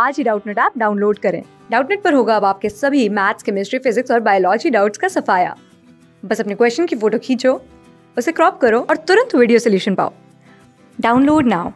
आज ही Doubtnut app download करें डाउटनेट पर होगा अब आपके सभी मैथ्स केमिस्ट्री फिजिक्स और बायोलॉजी डाउट्स का सफाया बस अपने क्वेश्चन की फोटो खींचो उसे क्रॉप करो और तुरंत वीडियो सोल्यूशन पाओ डाउनलोड नाउ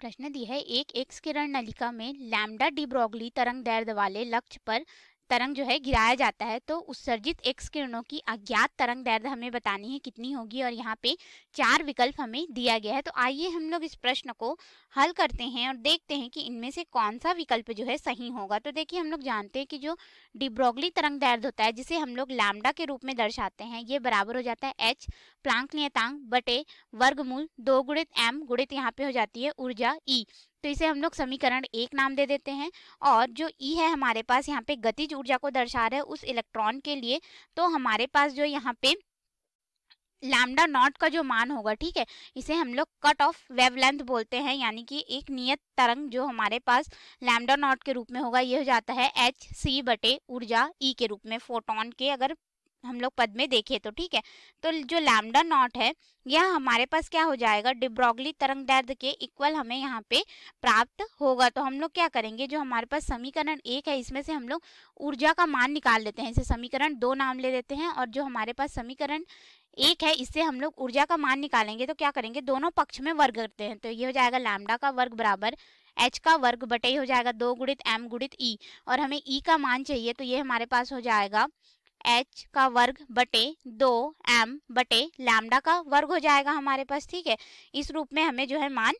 प्रश्न दी है एक एक्स किरण नलिका में लैम्डा डिब्रोगली तरंग दैर्ध वाले लक्ष्य पर तरंग जो है गिराया जाता है तो उत्सर्जित एक्स किरणों की अज्ञात तरंग दैर्घ्य हमें बतानी है कितनी होगी और यहाँ पे चार विकल्प हमें दिया गया है तो आइए हम लोग इस प्रश्न को हल करते हैं और देखते हैं कि इनमें से कौन सा विकल्प जो है सही होगा तो देखिए हम लोग जानते हैं कि जो डिब्रोगली तरंग दैर्घ्य होता है जिसे हम लोग लैम्डा के रूप में दर्शाते हैं ये बराबर हो जाता है एच प्लांक नियतांग बटे वर्गमूल दो गुणित एम गुणित यहाँ पे हो जाती है ऊर्जा ई e। तो इसे हम लोग समीकरण एक नाम दे देते हैं और जो ई e है हमारे पास यहाँ पे गतिज ऊर्जा को दर्शा रहा है उस इलेक्ट्रॉन के लिए तो हमारे पास जो यहाँ पे लैम्डा नॉट का जो मान होगा ठीक है इसे हम लोग कट ऑफ वेवलेंथ बोलते हैं यानी कि एक नियत तरंग जो हमारे पास लैम्डा नॉट के रूप में होगा ये हो जाता है एच सी बटे ऊर्जा ई e के रूप में फोटोन के अगर हम लोग पद में देखे तो ठीक है तो जो लैमडा नॉट है यह हमारे पास क्या हो जाएगा डिब्रॉगली तरंग दर्द के इक्वल हमें यहाँ पे प्राप्त होगा तो हम लोग क्या करेंगे जो हमारे पास समीकरण एक है इसमें से हम लोग ऊर्जा का मान निकाल लेते हैं इसे समीकरण दो नाम ले लेते हैं और जो हमारे पास समीकरण एक है इससे हम लोग ऊर्जा का मान निकालेंगे तो क्या करेंगे दोनों पक्ष में वर्ग करते हैं तो ये हो जाएगा लैमडा का वर्ग बराबर एच का वर्ग बटे हो जाएगा दो गुणित एम गुणित ई e और हमें ई e का मान चाहिए तो ये हमारे पास हो जाएगा एच का वर्ग बटे दो एम बटे लैमडा का वर्ग हो जाएगा हमारे पास ठीक है इस रूप में हमें जो है मान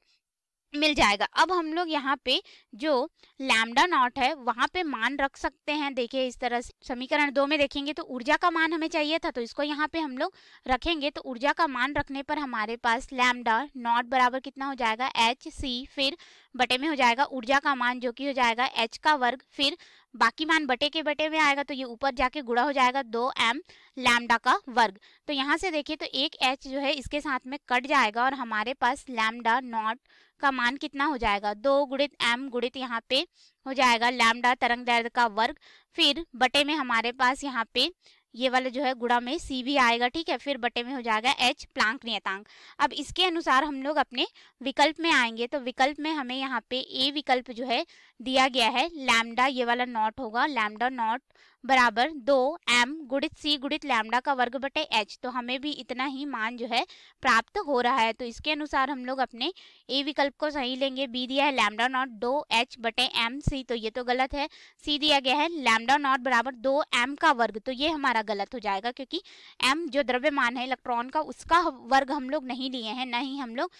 मिल जाएगा अब हम लोग यहाँ पे जो लैमडा नॉट है वहाँ पे मान रख सकते हैं देखिए इस तरह से समीकरण दो में देखेंगे तो ऊर्जा का मान हमें चाहिए था तो इसको यहाँ पे हम लोग रखेंगे तो ऊर्जा का मान रखने पर हमारे पास लैमडा नॉट बराबर कितना हो जाएगा एच सी फिर बटे में हो जाएगा ऊर्जा का मान जो कि हो जाएगा एच का वर्ग फिर बाकी मान बटे के बटे में आएगा तो ये ऊपर जाके गुड़ा हो जाएगा दो एम लैमडा का वर्ग तो यहाँ से देखिए तो एक एच जो है इसके साथ में कट जाएगा और हमारे पास लैमडा नॉट का मान कितना हो जाएगा दो गुणित एम गुणित यहाँ पे हो जाएगा लैमडा तरंग दर्द का वर्ग फिर बटे में हमारे पास यहाँ पे ये वाला जो है गुड़ा में सी भी आएगा ठीक है फिर बटे में हो जाएगा एच प्लांक नियतांक अब इसके अनुसार हम लोग अपने विकल्प में आएंगे तो विकल्प में हमें यहाँ पे ए विकल्प जो है दिया गया है लैमडा ये वाला नॉट होगा लैमडा नॉट बराबर दो एम गुड़ित सी गुड़ित लैमडा का वर्ग बटे एच तो हमें भी इतना ही मान जो है प्राप्त हो रहा है तो इसके अनुसार हम लोग अपने ए विकल्प को सही लेंगे बी दिया है लैमडा नॉट दो एच बटे एम सी तो ये तो गलत है सी दिया गया है लैमडा नॉट बराबर दो एम का वर्ग तो ये हमारा गलत हो जाएगा क्योंकि एम जो द्रव्यमान है इलेक्ट्रॉन का उसका वर्ग हम लोग नहीं लिए हैं ना ही हम लोग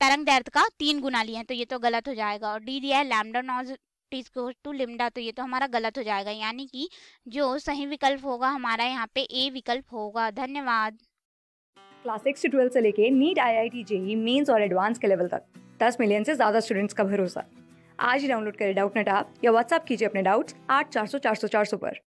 तरंग दर्द का तीन गुना लिए हैं तो ये तो गलत हो जाएगा और डी दिया है lambda naught is goes to lambda तो ये तो हमारा गलत हो जाएगा यानी कि जो सही विकल्प होगा हमारा यहाँ पे ए विकल्प होगा धन्यवाद क्लास सिक्स से ट्वेल्थ से लेके NEET I I T JEE mains और एडवांस के लेवल तक दस मिलियन से ज़्यादा स्टूडेंट्स का भरोसा आज ही डाउनलोड करें डाउट नेट आप या व्हाट्सअप कीजिए अपने डाउट्स आठ चार सौ चार सौ चार सौ पर